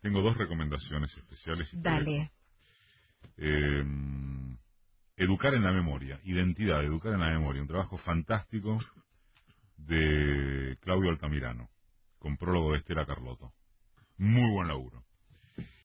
Tengo dos recomendaciones especiales. Dale. Eh, educar en la memoria, identidad, educar en la memoria, un trabajo fantástico de Claudio Altamirano, con prólogo de Estela Carlotto. Muy buen laburo.